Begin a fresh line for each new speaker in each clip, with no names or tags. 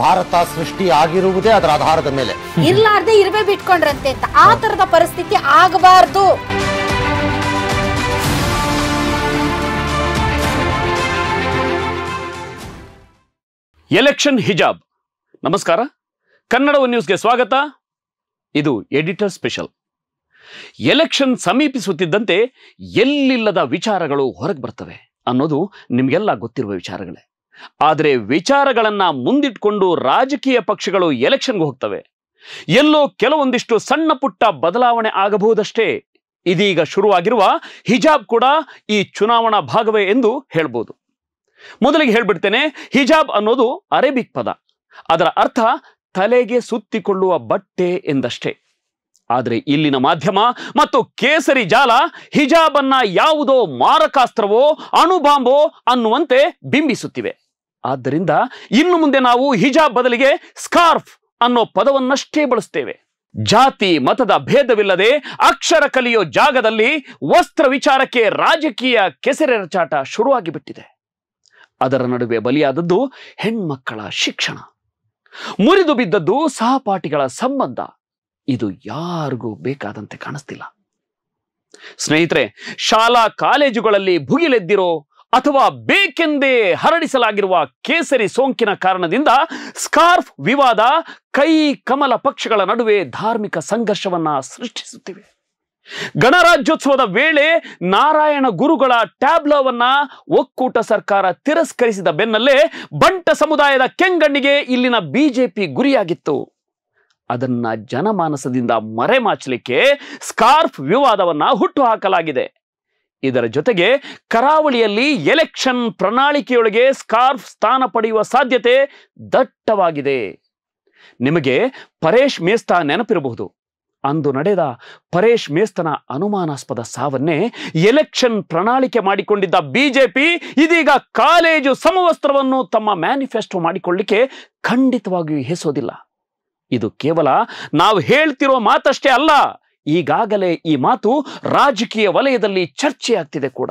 ಭಾರತ ಸೃಷ್ಟಿ ಆಗಿರುವುದೇ ಅದರ ಆಧಾರದ ಮೇಲೆ
ಇರ್ಲಾರ್ದೆ ಇರ್ಬೇ ಬಿಟ್ಕೊಂಡ್ರಂತೆ ಅಂತ ಆ ತರದ ಪರಿಸ್ಥಿತಿ ಆಗಬಾರ್ದು
ಎಲೆಕ್ಷನ್ ಹಿಜಾಬ್ ನಮಸ್ಕಾರ ಕನ್ನಡ ನ್ಯೂಸ್ಗೆ ಸ್ವಾಗತ ಇದು ಎಡಿಟರ್ ಸ್ಪೆಷಲ್ ಎಲೆಕ್ಷನ್ ಸಮೀಪಿಸುತ್ತಿದ್ದಂತೆ ಎಲ್ಲಿಲ್ಲದ ವಿಚಾರಗಳು ಹೊರಗೆ ಬರ್ತವೆ ಅನ್ನೋದು ನಿಮಗೆಲ್ಲ ಗೊತ್ತಿರುವ ವಿಚಾರಗಳೇ ಆದರೆ ವಿಚಾರಗಳನ್ನ ಮುಂದಿಟ್ಕೊಂಡು ರಾಜಕೀಯ ಪಕ್ಷಗಳು ಎಲೆಕ್ಷನ್ಗೆ ಹೋಗ್ತವೆ ಎಲ್ಲೋ ಕೆಲವೊಂದಿಷ್ಟು ಸಣ್ಣ ಪುಟ್ಟ ಬದಲಾವಣೆ ಆಗಬಹುದಷ್ಟೇ ಇದೀಗ ಶುರುವಾಗಿರುವ ಹಿಜಾಬ್ ಕೂಡ ಈ ಚುನಾವಣಾ ಭಾಗವೇ ಎಂದು ಹೇಳ್ಬೋದು ಮೊದಲಿಗೆ ಹೇಳ್ಬಿಡ್ತೇನೆ ಹಿಜಾಬ್ ಅನ್ನೋದು ಅರೇಬಿಕ್ ಪದ ಅದರ ಅರ್ಥ ತಲೆಗೆ ಸುತ್ತಿಕೊಳ್ಳುವ ಬಟ್ಟೆ ಎಂದಷ್ಟೇ ಆದರೆ ಇಲ್ಲಿನ ಮಾಧ್ಯಮ ಮತ್ತು ಕೇಸರಿ ಜಾಲ ಹಿಜಾಬ್ ಅನ್ನ ಯಾವುದೋ ಮಾರಕಾಸ್ತ್ರವೋ ಅಣುಬಾಂಬೋ ಅನ್ನುವಂತೆ ಬಿಂಬಿಸುತ್ತಿವೆ ಆದ್ದರಿಂದ ಇನ್ನು ಮುಂದೆ ನಾವು ಹಿಜಾಬ್ ಬದಲಿಗೆ ಸ್ಕಾರ್ಫ್ ಅನ್ನೋ ಪದವನ್ನಷ್ಟೇ ಬಳಸ್ತೇವೆ ಜಾತಿ ಮತದ ಭೇದವಿಲ್ಲದೆ ಅಕ್ಷರ ಕಲಿಯೋ ಜಾಗದಲ್ಲಿ ವಸ್ತ್ರ ವಿಚಾರಕ್ಕೆ ರಾಜಕೀಯ ಕೆಸರೆರಚಾಟ ಶುರುವಾಗಿ ಬಿಟ್ಟಿದೆ ಅದರ ನಡುವೆ ಬಲಿಯಾದದ್ದು ಹೆಣ್ಮಕ್ಕಳ ಶಿಕ್ಷಣ ಮುರಿದು ಬಿದ್ದದ್ದು ಸಹಪಾಠಿಗಳ ಸಂಬಂಧ ಇದು ಯಾರಿಗೂ ಬೇಕಾದಂತೆ ಕಾಣಿಸ್ತಿಲ್ಲ ಸ್ನೇಹಿತರೆ ಶಾಲಾ ಕಾಲೇಜುಗಳಲ್ಲಿ ಭುಗಿಲೆದ್ದಿರೋ ಅಥವಾ ಬೇಕೆಂದೇ ಹರಡಿಸಲಾಗಿರುವ ಕೇಸರಿ ಸೋಂಕಿನ ಕಾರಣದಿಂದ ಸ್ಕಾರ್ಫ್ ವಿವಾದ ಕೈ ಕಮಲ ಪಕ್ಷಗಳ ನಡುವೆ ಧಾರ್ಮಿಕ ಸಂಘರ್ಷವನ್ನ ಸೃಷ್ಟಿಸುತ್ತಿವೆ ಗಣರಾಜ್ಯೋತ್ಸವದ ವೇಳೆ ನಾರಾಯಣ ಗುರುಗಳ ಟ್ಯಾಬ್ಲೋವನ್ನ ಒಕ್ಕೂಟ ಸರ್ಕಾರ ತಿರಸ್ಕರಿಸಿದ ಬೆನ್ನಲ್ಲೇ ಬಂಟ ಸಮುದಾಯದ ಕೆಂಗಣ್ಣಿಗೆ ಇಲ್ಲಿನ ಬಿಜೆಪಿ ಗುರಿಯಾಗಿತ್ತು ಅದನ್ನ ಜನಮಾನಸದಿಂದ ಮರೆಮಾಚಲಿಕ್ಕೆ ಸ್ಕಾರ್ಫ್ ವಿವಾದವನ್ನ ಹುಟ್ಟುಹಾಕಲಾಗಿದೆ ಇದರ ಜೊತೆಗೆ ಕರಾವಳಿಯಲ್ಲಿ ಎಲೆಕ್ಷನ್ ಪ್ರಣಾಳಿಕೆಯೊಳಗೆ ಸ್ಕಾರ್ಫ್ ಸ್ಥಾನ ಪಡೆಯುವ ಸಾಧ್ಯತೆ ದಟ್ಟವಾಗಿದೆ ನಿಮಗೆ ಪರೇಶ್ ಮೇಸ್ತಾ ನೆನಪಿರಬಹುದು ಅಂದು ನಡೆದ ಪರೇಶ್ ಮೇಸ್ತನ ಅನುಮಾನಾಸ್ಪದ ಸಾವನ್ನೇ ಎಲೆಕ್ಷನ್ ಪ್ರಣಾಳಿಕೆ ಮಾಡಿಕೊಂಡಿದ್ದ ಬಿಜೆಪಿ ಇದೀಗ ಕಾಲೇಜು ಸಮವಸ್ತ್ರವನ್ನು ತಮ್ಮ ಮ್ಯಾನಿಫೆಸ್ಟೋ ಮಾಡಿಕೊಳ್ಳಿಕ್ಕೆ ಖಂಡಿತವಾಗಿಯೂ ಹೆಸೋದಿಲ್ಲ ಇದು ಕೇವಲ ನಾವು ಹೇಳ್ತಿರೋ ಮಾತಷ್ಟೇ ಅಲ್ಲ ಈಗಾಗಲೇ ಈ ಮಾತು ರಾಜಕೀಯ ವಲಯದಲ್ಲಿ ಚರ್ಚೆಯಾಗ್ತಿದೆ ಕೂಡ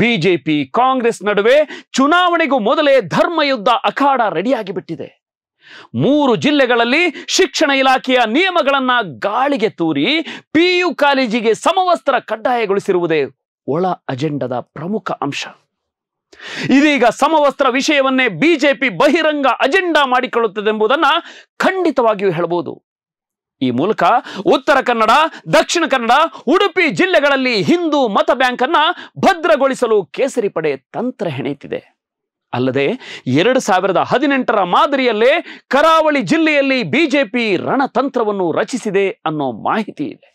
ಬಿಜೆಪಿ ಕಾಂಗ್ರೆಸ್ ನಡುವೆ ಚುನಾವಣೆಗೂ ಮೊದಲೇ ಧರ್ಮ ಯುದ್ಧ ಅಖಾಡ ರೆಡಿಯಾಗಿ ಬಿಟ್ಟಿದೆ ಮೂರು ಜಿಲ್ಲೆಗಳಲ್ಲಿ ಶಿಕ್ಷಣ ಇಲಾಖೆಯ ನಿಯಮಗಳನ್ನ ಗಾಳಿಗೆ ತೂರಿ ಪಿಯು ಕಾಲೇಜಿಗೆ ಸಮವಸ್ತ್ರ ಕಡ್ಡಾಯಗೊಳಿಸಿರುವುದೇ ಒಳ ಅಜೆಂಡದ ಪ್ರಮುಖ ಅಂಶ ಇದೀಗ ಸಮವಸ್ತ್ರ ವಿಷಯವನ್ನೇ ಬಿಜೆಪಿ ಬಹಿರಂಗ ಅಜೆಂಡಾ ಮಾಡಿಕೊಳ್ಳುತ್ತದೆ ಎಂಬುದನ್ನು ಖಂಡಿತವಾಗಿಯೂ ಹೇಳಬಹುದು ಈ ಮೂಲಕ ಉತ್ತರ ಕನ್ನಡ ದಕ್ಷಿಣ ಕನ್ನಡ ಉಡುಪಿ ಜಿಲ್ಲೆಗಳಲ್ಲಿ ಹಿಂದೂ ಮತ ಬ್ಯಾಂಕ್ ಅನ್ನ ಭದ್ರಗೊಳಿಸಲು ಕೇಸರಿ ಪಡೆ ತಂತ್ರ ಹೆಣೆಯುತ್ತಿದೆ ಅಲ್ಲದೆ ಎರಡು ಸಾವಿರದ ಹದಿನೆಂಟರ ಮಾದರಿಯಲ್ಲೇ ಕರಾವಳಿ ಜಿಲ್ಲೆಯಲ್ಲಿ ಬಿಜೆಪಿ ರಣತಂತ್ರವನ್ನು ರಚಿಸಿದೆ ಅನ್ನೋ ಮಾಹಿತಿ ಇದೆ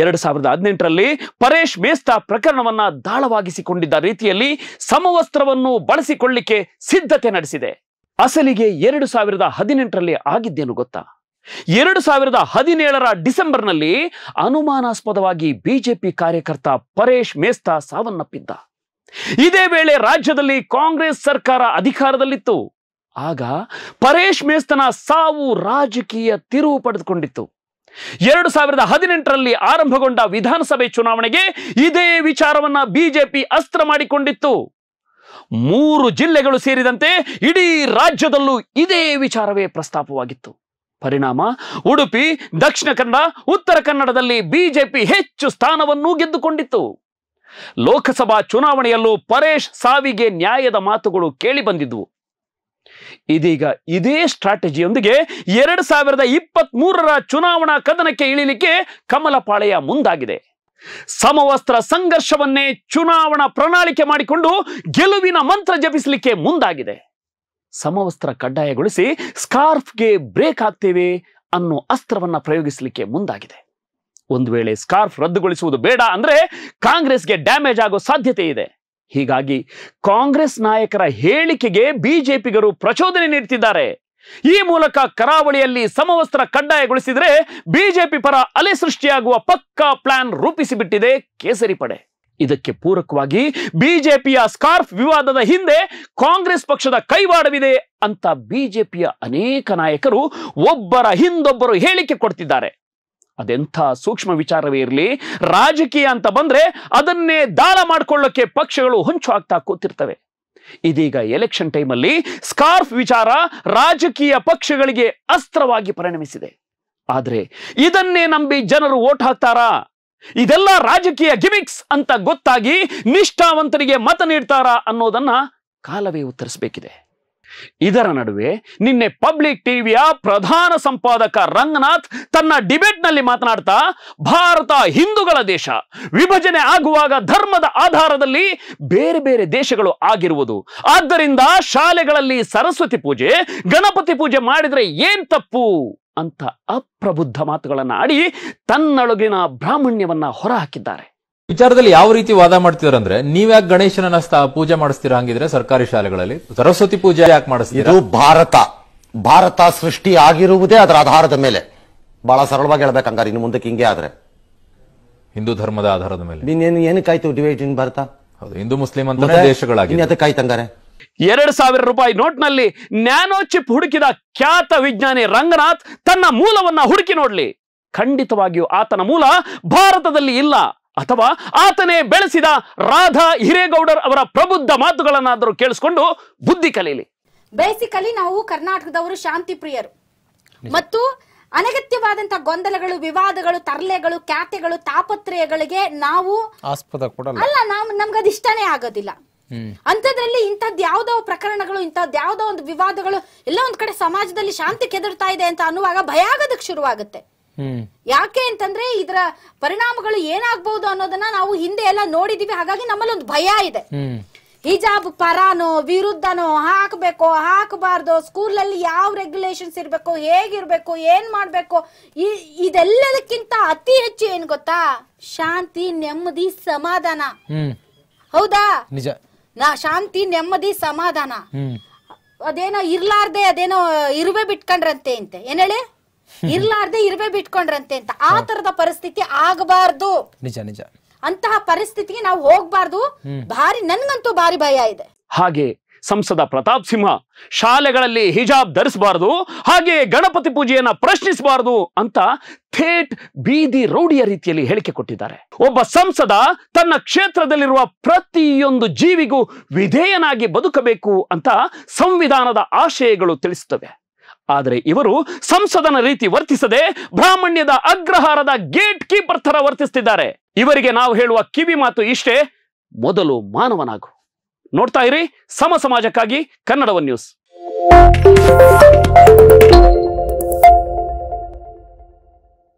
ಎರಡು ಸಾವಿರದ ಹದಿನೆಂಟರಲ್ಲಿ ಪರೇಶ್ ಮೇಸ್ತಾ ಪ್ರಕರಣವನ್ನ ದಾಳವಾಗಿಸಿಕೊಂಡಿದ್ದ ರೀತಿಯಲ್ಲಿ ಸಮವಸ್ತ್ರವನ್ನು ಬಳಸಿಕೊಳ್ಳಿಕ್ಕೆ ಸಿದ್ಧತೆ ನಡೆಸಿದೆ ಅಸಲಿಗೆ ಎರಡು ಸಾವಿರದ ಹದಿನೆಂಟರಲ್ಲಿ ಆಗಿದ್ದೇನು ಗೊತ್ತಾ ಎರಡು ಸಾವಿರದ ಹದಿನೇಳರ ಡಿಸೆಂಬರ್ನಲ್ಲಿ ಅನುಮಾನಾಸ್ಪದವಾಗಿ ಬಿಜೆಪಿ ಕಾರ್ಯಕರ್ತ ಪರೇಶ್ ಮೇಸ್ತಾ ಸಾವನ್ನಪ್ಪಿದ್ದ ಇದೇ ವೇಳೆ ರಾಜ್ಯದಲ್ಲಿ ಕಾಂಗ್ರೆಸ್ ಸರ್ಕಾರ ಅಧಿಕಾರದಲ್ಲಿತ್ತು ಆಗ ಪರೇಶ್ ಮೇಸ್ತನ ಸಾವು ರಾಜಕೀಯ ತಿರುವು ಪಡೆದುಕೊಂಡಿತ್ತು ಎರಡು ಸಾವಿರದ ಹದಿನೆಂಟರಲ್ಲಿ ಆರಂಭಗೊಂಡ ವಿಧಾನಸಭೆ ಚುನಾವಣೆಗೆ ಇದೇ ವಿಚಾರವನ್ನ ಬಿಜೆಪಿ ಅಸ್ತ್ರ ಮಾಡಿಕೊಂಡಿತ್ತು ಮೂರು ಜಿಲ್ಲೆಗಳು ಸೇರಿದಂತೆ ಇಡೀ ರಾಜ್ಯದಲ್ಲೂ ಇದೇ ವಿಚಾರವೇ ಪ್ರಸ್ತಾಪವಾಗಿತ್ತು ಪರಿಣಾಮ ಉಡುಪಿ ದಕ್ಷಿಣ ಕನ್ನಡ ಉತ್ತರ ಕನ್ನಡದಲ್ಲಿ ಬಿಜೆಪಿ ಹೆಚ್ಚು ಸ್ಥಾನವನ್ನು ಗೆದ್ದುಕೊಂಡಿತ್ತು ಲೋಕಸಭಾ ಚುನಾವಣೆಯಲ್ಲೂ ಪರೇಶ್ ಸಾವಿಗೆ ನ್ಯಾಯದ ಮಾತುಗಳು ಕೇಳಿ ಇದೀಗ ಇದೇ ಸ್ಟ್ರಾಟಜಿಯೊಂದಿಗೆ ಎರಡ್ ಸಾವಿರದ ಇಪ್ಪತ್ತ್ ಮೂರರ ಚುನಾವಣಾ ಕದನಕ್ಕೆ ಇಳಿಲಿಕ್ಕೆ ಕಮಲಪಾಳೆಯ ಮುಂದಾಗಿದೆ ಸಮವಸ್ತ್ರ ಸಂಘರ್ಷವನ್ನೇ ಚುನಾವಣಾ ಪ್ರಣಾಳಿಕೆ ಮಾಡಿಕೊಂಡು ಗೆಲುವಿನ ಮಂತ್ರ ಜಪಿಸಲಿಕ್ಕೆ ಮುಂದಾಗಿದೆ ಸಮವಸ್ತ್ರ ಕಡ್ಡಾಯಗೊಳಿಸಿ ಸ್ಕಾರ್ಫ್ಗೆ ಬ್ರೇಕ್ ಹಾಕ್ತೇವೆ ಅನ್ನೋ ಅಸ್ತ್ರವನ್ನ ಪ್ರಯೋಗಿಸಲಿಕ್ಕೆ ಮುಂದಾಗಿದೆ ಒಂದು ವೇಳೆ ಸ್ಕಾರ್ಫ್ ರದ್ದುಗೊಳಿಸುವುದು ಬೇಡ ಅಂದ್ರೆ ಕಾಂಗ್ರೆಸ್ಗೆ ಡ್ಯಾಮೇಜ್ ಆಗೋ ಸಾಧ್ಯತೆ ಇದೆ ಹೀಗಾಗಿ ಕಾಂಗ್ರೆಸ್ ನಾಯಕರ ಹೇಳಿಕೆಗೆ ಬಿಜೆಪಿಗರು ಪ್ರಚೋದನೆ ನೀಡುತ್ತಿದ್ದಾರೆ ಈ ಮೂಲಕ ಕರಾವಳಿಯಲ್ಲಿ ಸಮವಸ್ತ್ರ ಕಡ್ಡಾಯಗೊಳಿಸಿದರೆ ಬಿಜೆಪಿ ಪರ ಅಲೆ ಸೃಷ್ಟಿಯಾಗುವ ಪಕ್ಕಾ ಪ್ಲಾನ್ ರೂಪಿಸಿಬಿಟ್ಟಿದೆ ಕೇಸರಿ ಪಡೆ ಇದಕ್ಕೆ ಪೂರಕವಾಗಿ ಬಿಜೆಪಿಯ ಸ್ಕಾರ್ಫ್ ವಿವಾದದ ಹಿಂದೆ ಕಾಂಗ್ರೆಸ್ ಪಕ್ಷದ ಕೈವಾಡವಿದೆ ಅಂತ ಬಿಜೆಪಿಯ ಅನೇಕ ನಾಯಕರು ಒಬ್ಬರ ಹಿಂದೊಬ್ಬರು ಹೇಳಿಕೆ ಕೊಡ್ತಿದ್ದಾರೆ ಅದೆಂಥ ಸೂಕ್ಷ್ಮ ವಿಚಾರವೇ ಇರಲಿ ರಾಜಕೀಯ ಅಂತ ಬಂದ್ರೆ ಅದನ್ನೇ ದಾಳ ಮಾಡ್ಕೊಳ್ಳೋಕೆ ಪಕ್ಷಗಳು ಹೊಂಚು ಆಗ್ತಾ ಕೂತಿರ್ತವೆ ಇದೀಗ ಎಲೆಕ್ಷನ್ ಟೈಮಲ್ಲಿ ಸ್ಕಾರ್ಫ್ ವಿಚಾರ ರಾಜಕೀಯ ಪಕ್ಷಗಳಿಗೆ ಅಸ್ತ್ರವಾಗಿ ಪರಿಣಮಿಸಿದೆ ಆದರೆ ಇದನ್ನೇ ನಂಬಿ ಜನರು ಓಟ್ ಹಾಕ್ತಾರಾ ಇದೆಲ್ಲ ರಾಜಕೀಯ ಗಿಮಿಕ್ಸ್ ಅಂತ ಗೊತ್ತಾಗಿ ನಿಷ್ಠಾವಂತರಿಗೆ ಮತ ನೀಡ್ತಾರಾ ಅನ್ನೋದನ್ನ ಕಾಲವೇ ಉತ್ತರಿಸಬೇಕಿದೆ ಇದರ ನಡುವೆ ನಿನ್ನೆ ಪಬ್ಲಿಕ್ ಟಿವಿಯ ಪ್ರಧಾನ ಸಂಪಾದಕ ರಂಗನಾಥ್ ತನ್ನ ಡಿಬೇಟ್ ನಲ್ಲಿ ಮಾತನಾಡ್ತಾ ಭಾರತ ಹಿಂದೂಗಳ ದೇಶ ವಿಭಜನೆ ಆಗುವಾಗ ಧರ್ಮದ ಆಧಾರದಲ್ಲಿ ಬೇರೆ ಬೇರೆ ದೇಶಗಳು ಆಗಿರುವುದು ಆದ್ದರಿಂದ ಶಾಲೆಗಳಲ್ಲಿ ಸರಸ್ವತಿ ಪೂಜೆ ಗಣಪತಿ ಪೂಜೆ ಮಾಡಿದ್ರೆ ಏನ್ ತಪ್ಪು ಅಂತ ಅಪ್ರಬುದ್ಧ ಮಾತುಗಳನ್ನು ಆಡಿ ತನ್ನೊಳಗಿನ ಬ್ರಾಹ್ಮಣ್ಯವನ್ನ ಹೊರಹಾಕಿದ್ದಾರೆ ವಿಚಾರದಲ್ಲಿ ಯಾವ ರೀತಿ ವಾದ ಮಾಡ್ತಿದ್ರ ಅಂದ್ರೆ ನೀವ್ಯಾಕೆ ಗಣೇಶನ ಪೂಜೆ ಮಾಡಿಸ್ತೀರಾ ಹಂಗಿದ್ರೆ ಸರ್ಕಾರಿ ಶಾಲೆಗಳಲ್ಲಿ ಸರಸ್ವತಿ ಪೂಜೆ ಯಾಕೆ ಮಾಡಿಸ್ತೀರಾ ಇದು ಭಾರತ ಭಾರತ ಸೃಷ್ಟಿ ಆಗಿರುವುದೇ ಅದರ ಆಧಾರದ ಮೇಲೆ ಬಹಳ ಸರಳವಾಗಿ ಹೇಳ್ಬೇಕಂಗಾರೆ ಇನ್ನು ಮುಂದಕ್ಕೆ ಹಿಂಗೆ ಆದ್ರೆ ಹಿಂದೂ ಧರ್ಮದ ಆಧಾರದ ಮೇಲೆ ಇನ್ನೇನು ಏನಕ್ಕಾಯ್ತು ಡಿವೈಡ್ ಇನ್ ಭಾರತ ಹೌದು ಹಿಂದೂ ಮುಸ್ಲಿಂ ಅಂತ ದೇಶಗಳಾಗಿ ಅದಕ್ಕಾಯ್ತಂಗಾರೆ ಎರಡ್ ಸಾವಿರ ರೂಪಾಯಿ ನೋಟ್ನಲ್ಲಿ ನ್ಯಾನೋ ಚಿಪ್ ಹುಡುಕಿದ ಖ್ಯಾತ ವಿಜ್ಞಾನಿ ರಂಗನಾಥ್ ತನ್ನ ಮೂಲವನ್ನ ಹುಡುಕಿ ನೋಡ್ಲಿ ಖಂಡಿತವಾಗಿಯೂ ಆತನ ಮೂಲ ಭಾರತದಲ್ಲಿ ಇಲ್ಲ ಅಥವಾ ಆತನೇ ಬೆಳೆಸಿದ ರಾಧಾ ಹಿರೇಗೌಡರ್ ಅವರ ಪ್ರಬುದ್ಧ ಮಾತುಗಳನ್ನಾದರೂ ಕೇಳಿಸ್ಕೊಂಡು ಬುದ್ಧಿ ಕಲೀಲಿ
ಬೇಸಿಕಲಿ ನಾವು ಕರ್ನಾಟಕದವರು ಶಾಂತಿ ಪ್ರಿಯರು ಮತ್ತು ಅನಗತ್ಯವಾದಂತಹ ಗೊಂದಲಗಳು ವಿವಾದಗಳು ತರಲೆಗಳು ಖ್ಯಾತೆಗಳು ತಾಪತ್ರಯಗಳಿಗೆ ನಾವು ಆಸ್ಪದ ಕೂಡ ಅಲ್ಲ ನಾವು ನಮ್ಗೆ ಅದು ಇಷ್ಟನೇ ಆಗೋದಿಲ್ಲ ಅಂತದ್ರಲ್ಲಿ ಇಂಥದ್ದು ಯಾವ್ದೋ ಪ್ರಕರಣಗಳು ಇಂಥದ್ದು ಯಾವ್ದೋ ಒಂದು ವಿವಾದಗಳು ಎಲ್ಲ ಒಂದ್ ಕಡೆ ಸಮಾಜದಲ್ಲಿ ಶಾಂತಿ ಕೆದರ್ತಾ ಇದೆ ಅಂತ ಅನ್ನುವಾಗ ಭಯ ಆಗೋದಕ್ಕೆ ಶುರುವಾಗುತ್ತೆ ಯಾಕೆ ಅಂತಂದ್ರೆ ಇದರ ಪರಿಣಾಮಗಳು ಏನಾಗಬಹುದು ಅನ್ನೋದನ್ನ ನಾವು ಹಿಂದೆ ಎಲ್ಲ ನೋಡಿದೀವಿ ಹಾಗಾಗಿ ನಮ್ಮಲ್ಲಿ ಒಂದು ಭಯ ಇದೆ ಹಿಜಾಬ್ ಪರಾನೋ ವಿರುದ್ಧನೋ ಹಾಕಬೇಕು ಹಾಕಬಾರ್ದು ಅಲ್ಲಿ ಯಾವ ರೆಗ್ಯುಲೇಷನ್ಸ್ ಇರಬೇಕು ಹೇಗಿರ್ಬೇಕು ಏನ್ ಮಾಡ್ಬೇಕು ಇದೆಲ್ಲದಕ್ಕಿಂತ ಅತಿ ಹೆಚ್ಚು ಏನ್ ಗೊತ್ತಾ ಶಾಂತಿ ನೆಮ್ಮದಿ ಸಮಾಧಾನ ಹೌದಾ ನಾ ಶಾಂತಿ ನೆಮ್ಮದಿ ಸಮಾಧಾನ ಅದೇನೋ ಇರ್ಲಾರ್ದೆ ಅದೇನೋ ಇರುವೆ ಬಿಟ್ಕೊಂಡ್ರಂತೆ ಅಂತೆ ಏನ್ ಹೇಳಿ ಇರ್ಲಾರ್ದೆ ಇರ್ಬೇ ಬಿಟ್ಕೊಂಡ್ರಂತೆ ಅಂತ ಆ ತರದ ಪರಿಸ್ಥಿತಿ ಆಗಬಾರ್ದು ನಿಜ ನಿಜ ಅಂತಹ ಪರಿಸ್ಥಿತಿಗೆ ನಾವು ಹೋಗ್ಬಾರ್ದು ಭಾರಿ ನನ್ಗಂತೂ ಭಾರಿ ಭಯ ಇದೆ
ಹಾಗೆ ಸಂಸದ ಪ್ರತಾಪ್ ಸಿಂಹ ಶಾಲೆಗಳಲ್ಲಿ ಹಿಜಾಬ್ ಧರಿಸಬಾರದು ಹಾಗೆ ಗಣಪತಿ ಪೂಜೆಯನ್ನ ಪ್ರಶ್ನಿಸಬಾರದು ಅಂತ ಥೇಟ್ ಬೀದಿ ರೌಡಿಯ ರೀತಿಯಲ್ಲಿ ಹೇಳಿಕೆ ಕೊಟ್ಟಿದ್ದಾರೆ ಒಬ್ಬ ಸಂಸದ ತನ್ನ ಕ್ಷೇತ್ರದಲ್ಲಿರುವ ಪ್ರತಿಯೊಂದು ಜೀವಿಗೂ ವಿಧೇಯನಾಗಿ ಬದುಕಬೇಕು ಅಂತ ಸಂವಿಧಾನದ ಆಶಯಗಳು ತಿಳಿಸುತ್ತವೆ ಆದರೆ ಇವರು ಸಂಸದನ ರೀತಿ ವರ್ತಿಸದೆ ಬ್ರಾಹ್ಮಣ್ಯದ ಅಗ್ರಹಾರದ ಗೇಟ್ ಕೀಪರ್ ತರ ವರ್ತಿಸುತ್ತಿದ್ದಾರೆ ಇವರಿಗೆ ನಾವು ಹೇಳುವ ಕಿವಿ ಮಾತು ಇಷ್ಟೇ ಮೊದಲು ಮಾನವನಾಗು ನೋಡ್ತಾ ಇರಿ ಸಮ ಸಮಾಜಕ್ಕಾಗಿ ಕನ್ನಡವನ್ ನ್ಯೂಸ್